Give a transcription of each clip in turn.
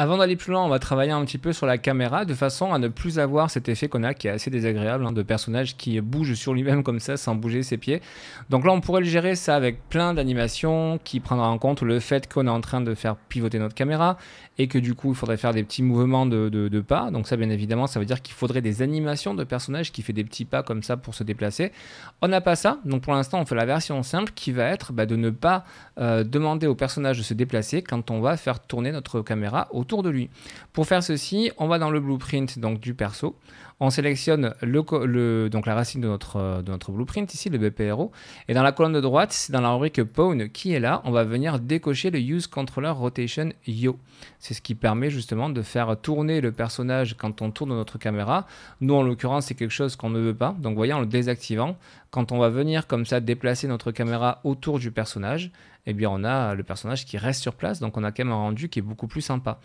Avant d'aller plus loin, on va travailler un petit peu sur la caméra de façon à ne plus avoir cet effet qu'on a qui est assez désagréable hein, de personnage qui bouge sur lui-même comme ça sans bouger ses pieds. Donc là, on pourrait le gérer ça avec plein d'animations qui prendra en compte le fait qu'on est en train de faire pivoter notre caméra et que du coup, il faudrait faire des petits mouvements de, pas. Donc ça, bien évidemment, ça veut dire qu'il faudrait des animations de personnages qui fait des petits pas comme ça pour se déplacer. On n'a pas ça, donc pour l'instant, on fait la version simple qui va être bah, de ne pas euh, demander au personnage de se déplacer quand on va faire tourner notre caméra autour de lui. Pour faire ceci, on va dans le blueprint donc, du perso, on sélectionne le, donc la racine de notre, de notre blueprint, ici le BPRO, et dans la colonne de droite, c'est dans la rubrique Pawn qui est là, on va venir décocher le Use Controller Rotation Yo. C'est ce qui permet justement de faire tourner le personnage quand on tourne notre caméra. Nous, en l'occurrence, c'est quelque chose qu'on ne veut pas, donc voyez, en le désactivant, quand on va venir comme ça déplacer notre caméra autour du personnage, eh bien on a le personnage qui reste sur place, donc on a quand même un rendu qui est beaucoup plus sympa.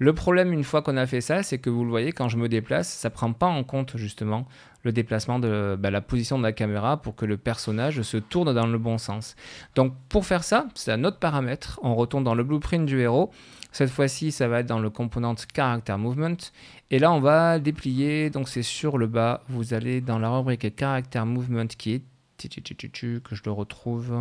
Le problème une fois qu'on a fait ça, c'est que vous le voyez, quand je me déplace, ça prend pas en compte justement le déplacement de bah, la position de la caméra pour que le personnage se tourne dans le bon sens. Donc pour faire ça, c'est un autre paramètre, on retourne dans le blueprint du héros, cette fois-ci ça va être dans le component character movement, et là on va déplier, donc c'est sur le bas, vous allez dans la rubrique character movement qui est que je le retrouve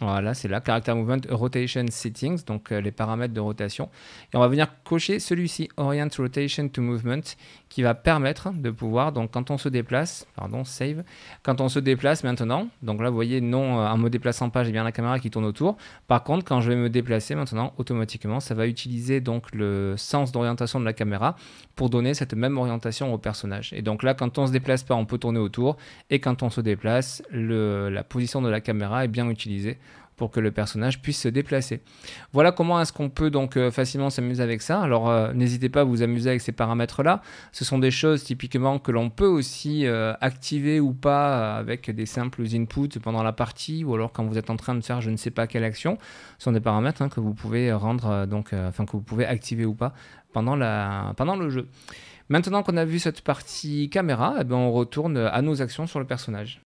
voilà, c'est là, Character Movement Rotation Settings, donc euh, les paramètres de rotation. Et on va venir cocher celui-ci, Orient Rotation to Movement, qui va permettre de pouvoir, donc quand on se déplace, pardon, save, quand on se déplace maintenant, donc là vous voyez, non, euh, un en me déplaçant pas, j'ai bien la caméra qui tourne autour. Par contre, quand je vais me déplacer maintenant, automatiquement, ça va utiliser donc le sens d'orientation de la caméra pour donner cette même orientation au personnage. Et donc là, quand on se déplace pas, on peut tourner autour, et quand on se déplace, la position de la caméra est bien utilisée pour que le personnage puisse se déplacer. Voilà comment est-ce qu'on peut donc euh, facilement s'amuser avec ça. Alors euh, n'hésitez pas à vous amuser avec ces paramètres-là. Ce sont des choses typiquement que l'on peut aussi euh, activer ou pas avec des simples inputs pendant la partie ou alors quand vous êtes en train de faire je ne sais pas quelle action. Ce sont des paramètres hein, que vous pouvez rendre donc, enfin que vous pouvez activer ou pas pendant, la, pendant le jeu. Maintenant qu'on a vu cette partie caméra, eh ben, on retourne à nos actions sur le personnage.